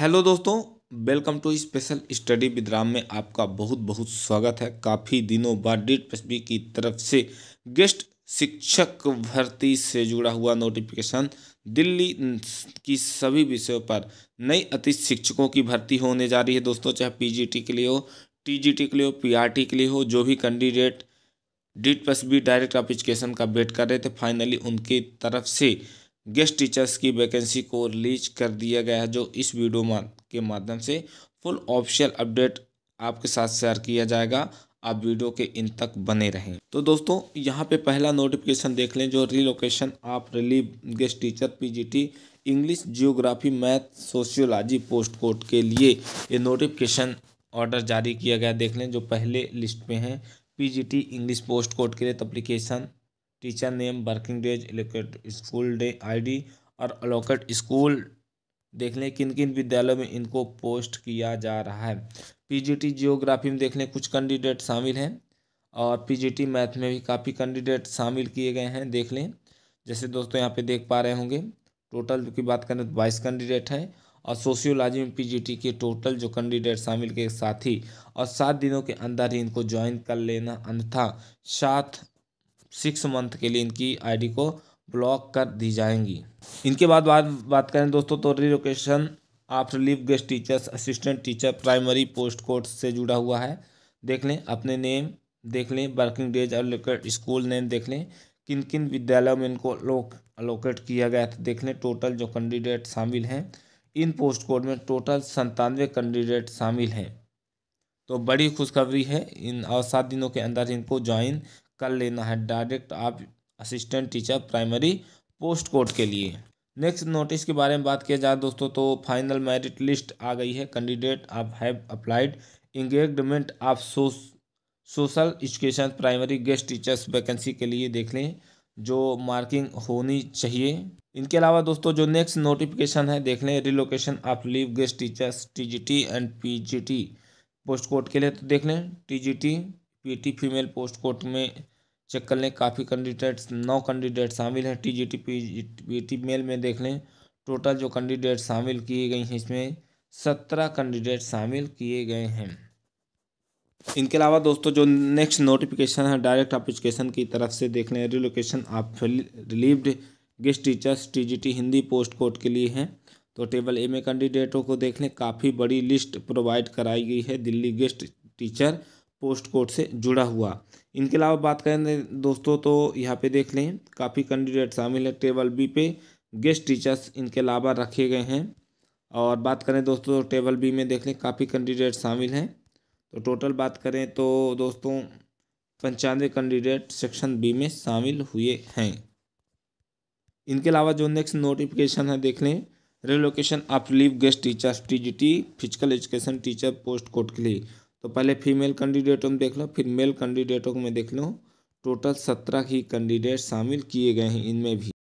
hello दोस्तों welcome to special study with Ram में आपका बहुत बहुत स्वागत है काफ़ी दिनों बाद डीट पी की तरफ से गेस्ट शिक्षक भर्ती से जुड़ा हुआ नोटिफिकेशन दिल्ली की सभी विषयों पर नई अति शिक्षकों की भर्ती होने जा रही है दोस्तों चाहे पीजीटी के लिए हो टीजीटी के लिए हो पीआरटी के लिए हो जो भी कैंडिडेट डीट प्लस बी डायरेक्ट एप्लीकेशन का वेट कर रहे थे फाइनली उनकी तरफ से गेस्ट टीचर्स की वैकेंसी को रिलीज कर दिया गया है जो इस वीडियो के माध्यम से फुल ऑफिशियल अपडेट आपके साथ शेयर किया जाएगा आप वीडियो के इन तक बने रहें तो दोस्तों यहाँ पे पहला नोटिफिकेशन देख लें जो रिलोकेशन आप relieve guest teacher PGT English geography math sociology post code के लिए ये नोटिफिकेशन ऑर्डर जारी किया गया देख लें जो पहले लिस्ट में है पीजीटी इंग्लिश पोस्ट कोड के लिए application teacher name working days allocate school day ID और अलोकेट स्कूल देख लें किन किन विद्यालयों में इनको पोस्ट किया जा रहा है पीजीटी जियोग्राफी में देख लें कुछ कैंडिडेट शामिल हैं और पीजीटी मैथ में भी काफ़ी कैंडिडेट शामिल किए गए हैं देख लें जैसे दोस्तों यहाँ पे देख पा रहे होंगे टोटल की बात करें तो बाईस कैंडिडेट हैं और सोशियोलॉजी में पीजीटी के टोटल जो कैंडिडेट शामिल के साथ ही और सात दिनों के अंदर ही इनको ज्वाइन कर लेना अन्यथा सात सिक्स मंथ के लिए इनकी आईडी को ब्लॉक कर दी जाएंगी इनके बाद बात बात करें दोस्तों तो relocation after leave guest teachers assistant teacher primary post code से जुड़ा हुआ है देख लें अपने नेम देख लें working days allocate school name देख लें किन किन विद्यालयों में इनको अलोकेट किया गया था देख लें टोटल जो कैंडिडेट शामिल हैं इन पोस्ट कोड में टोटल संतानवे कैंडिडेट शामिल हैं तो बड़ी खुशखबरी है इन और सात दिनों के अंदर इनको ज्वाइन कर लेना है डायरेक्ट आप assistant teacher primary post code के लिए नेक्स्ट नोटिस के बारे में बात किया जाए दोस्तों तो फाइनल मेरिट लिस्ट आ गई है कैंडिडेट आप have applied engagement of social education primary guest teachers vacancy के लिए देख लें जो मार्किंग होनी चाहिए इनके अलावा दोस्तों जो नेक्स्ट नोटिफिकेशन है देख लें relocation of leave guest teachers TGT and PGT post code के लिए तो देख लें TGT PT female post code में चेक कर लें काफ़ी कैंडिडेट्स नौ कैंडिडेट शामिल हैं T G T P T male में देख लें टोटल जो कैंडिडेट शामिल किए गए हैं इसमें सत्रह कैंडिडेट शामिल किए गए हैं इनके अलावा दोस्तों जो नेक्स्ट नोटिफिकेशन है डायरेक्ट एप्लीकेशन की तरफ से देख लें relocation of relieved guest teachers TGT Hindi post code के लिए हैं तो टेबल ए में कैंडिडेटों को देख लें काफ़ी बड़ी लिस्ट प्रोवाइड कराई गई है Delhi guest teacher post code से जुड़ा हुआ इनके अलावा बात करें दोस्तों तो यहाँ पे देख लें काफ़ी कैंडिडेट शामिल है टेबल बी पे गेस्ट टीचर्स इनके अलावा रखे गए हैं और बात करें दोस्तों टेबल बी में देख लें काफ़ी कैंडिडेट शामिल हैं तो टोटल बात करें तो दोस्तों पंचानवे कैंडिडेट सेक्शन बी में शामिल हुए हैं इनके अलावा जो नेक्स्ट नोटिफिकेशन है देख लें relocation of leave guest teachers T physical education teacher post code के लिए तो पहले फीमेल कैंडिडेटों में देख लो फिर मेल कैंडिडेटों में देख लो टोटल सत्रह ही कैंडिडेट शामिल किए गए हैं इनमें भी